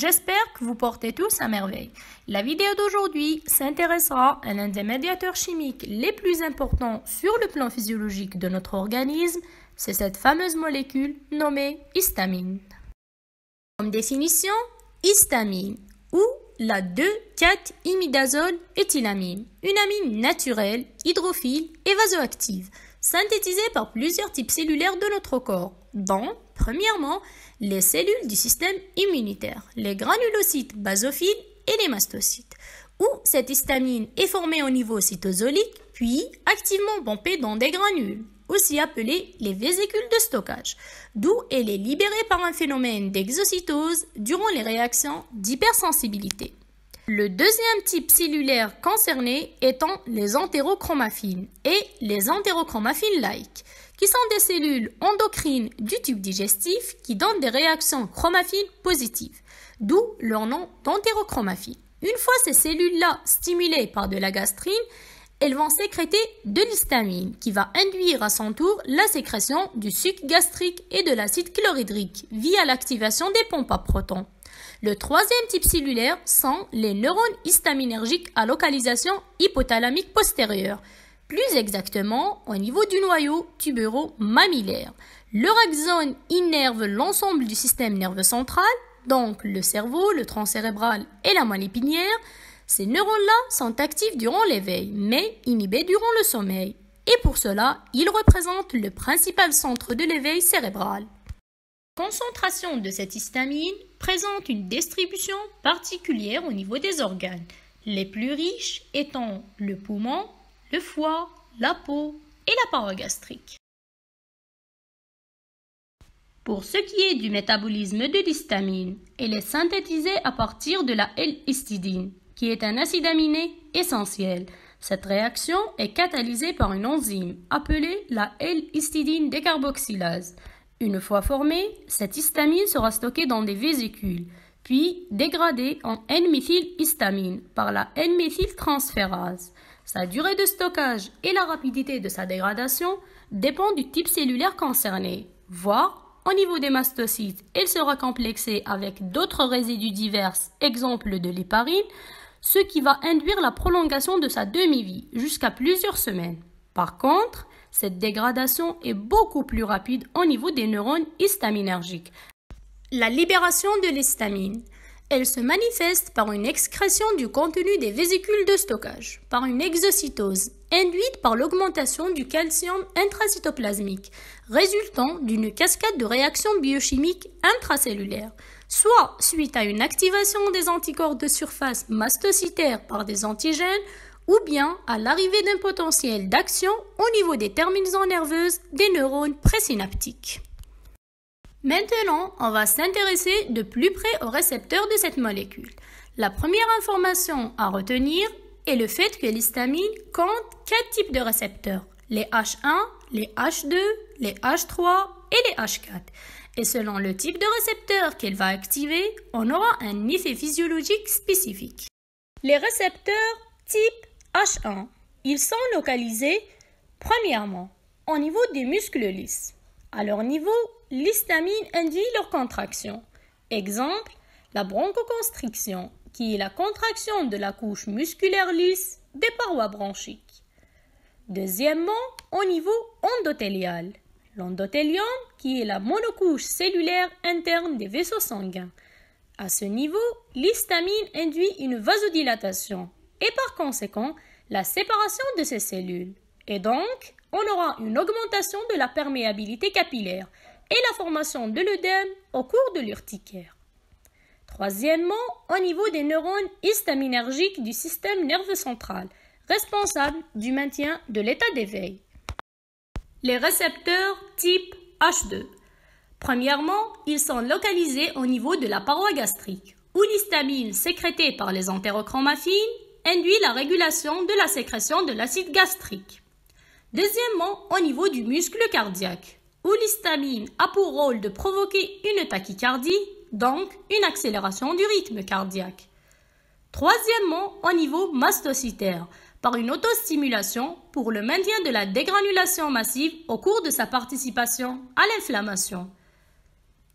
J'espère que vous portez tous à merveille. La vidéo d'aujourd'hui s'intéressera à l'un des médiateurs chimiques les plus importants sur le plan physiologique de notre organisme, c'est cette fameuse molécule nommée histamine. Comme définition, histamine ou la 2,4-imidazole éthylamine, une amine naturelle, hydrophile et vasoactive, synthétisée par plusieurs types cellulaires de notre corps, dont, premièrement, les cellules du système immunitaire, les granulocytes basophiles et les mastocytes, où cette histamine est formée au niveau cytosolique, puis activement pompée dans des granules aussi appelées les vésicules de stockage, d'où elle est libérée par un phénomène d'exocytose durant les réactions d'hypersensibilité. Le deuxième type cellulaire concerné étant les entérochromaffines et les entérochromaffines-like, qui sont des cellules endocrines du tube digestif qui donnent des réactions chromaffines positives, d'où leur nom d'entérochromaphine. Une fois ces cellules-là stimulées par de la gastrine, elles vont sécréter de l'histamine qui va induire à son tour la sécrétion du sucre gastrique et de l'acide chlorhydrique via l'activation des pompes à protons. Le troisième type cellulaire sont les neurones histaminergiques à localisation hypothalamique postérieure, plus exactement au niveau du noyau tubero mammillaire axone innerve l'ensemble du système nerveux central, donc le cerveau, le tronc cérébral et la moelle épinière. Ces neurones-là sont actifs durant l'éveil, mais inhibés durant le sommeil. Et pour cela, ils représentent le principal centre de l'éveil cérébral. La concentration de cette histamine présente une distribution particulière au niveau des organes, les plus riches étant le poumon, le foie, la peau et la paroi gastrique. Pour ce qui est du métabolisme de l'histamine, elle est synthétisée à partir de la L-histidine, qui est un acide aminé essentiel. Cette réaction est catalysée par une enzyme appelée la L-histidine décarboxylase. Une fois formée, cette histamine sera stockée dans des vésicules, puis dégradée en N-méthylhistamine par la N-méthyltransférase. Sa durée de stockage et la rapidité de sa dégradation dépendent du type cellulaire concerné, voire au niveau des mastocytes, elle sera complexée avec d'autres résidus divers, exemple de l'héparine, ce qui va induire la prolongation de sa demi-vie jusqu'à plusieurs semaines. Par contre, cette dégradation est beaucoup plus rapide au niveau des neurones histaminergiques. La libération de l'histamine, elle se manifeste par une excrétion du contenu des vésicules de stockage, par une exocytose induite par l'augmentation du calcium intracytoplasmique, résultant d'une cascade de réactions biochimiques intracellulaires soit suite à une activation des anticorps de surface mastocytaires par des antigènes, ou bien à l'arrivée d'un potentiel d'action au niveau des terminaisons nerveuses des neurones présynaptiques. Maintenant, on va s'intéresser de plus près aux récepteurs de cette molécule. La première information à retenir est le fait que l'histamine compte quatre types de récepteurs, les H1, les H2, les H3 et les H4. Et selon le type de récepteur qu'elle va activer, on aura un effet physiologique spécifique. Les récepteurs type H1, ils sont localisés premièrement au niveau des muscles lisses. À leur niveau, l'histamine induit leur contraction. Exemple, la bronchoconstriction, qui est la contraction de la couche musculaire lisse des parois bronchiques. Deuxièmement, au niveau endothélial. L'endothélium, qui est la monocouche cellulaire interne des vaisseaux sanguins. À ce niveau, l'histamine induit une vasodilatation et par conséquent la séparation de ces cellules. Et donc, on aura une augmentation de la perméabilité capillaire et la formation de l'œdème au cours de l'urticaire. Troisièmement, au niveau des neurones histaminergiques du système nerveux central, responsable du maintien de l'état d'éveil. Les récepteurs type H2. Premièrement, ils sont localisés au niveau de la paroi gastrique, où l'histamine sécrétée par les entérochromaffines induit la régulation de la sécrétion de l'acide gastrique. Deuxièmement, au niveau du muscle cardiaque, où l'histamine a pour rôle de provoquer une tachycardie, donc une accélération du rythme cardiaque. Troisièmement, au niveau mastocytaire, par une autostimulation pour le maintien de la dégranulation massive au cours de sa participation à l'inflammation.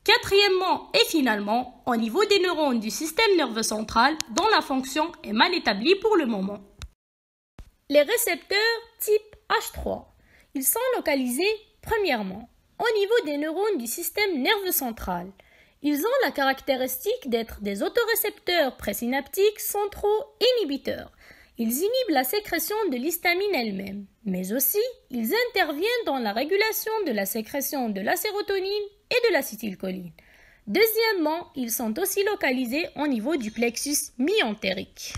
Quatrièmement et finalement, au niveau des neurones du système nerveux central dont la fonction est mal établie pour le moment. Les récepteurs type H3, ils sont localisés premièrement au niveau des neurones du système nerveux central. Ils ont la caractéristique d'être des autorécepteurs présynaptiques centraux inhibiteurs, ils inhibent la sécrétion de l'histamine elle-même, mais aussi ils interviennent dans la régulation de la sécrétion de la sérotonine et de l'acétylcholine. Deuxièmement, ils sont aussi localisés au niveau du plexus myentérique.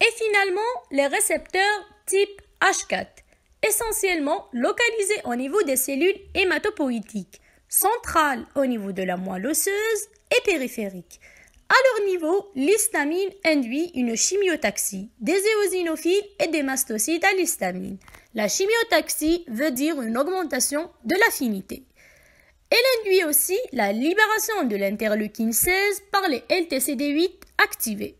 Et finalement, les récepteurs type H4, essentiellement localisés au niveau des cellules hématopoïtiques, centrales au niveau de la moelle osseuse et périphériques. À leur niveau, l'histamine induit une chimiotaxie, des éosinophiles et des mastocytes à l'histamine. La chimiotaxie veut dire une augmentation de l'affinité. Elle induit aussi la libération de l'interleukine 16 par les LTCD8 activés.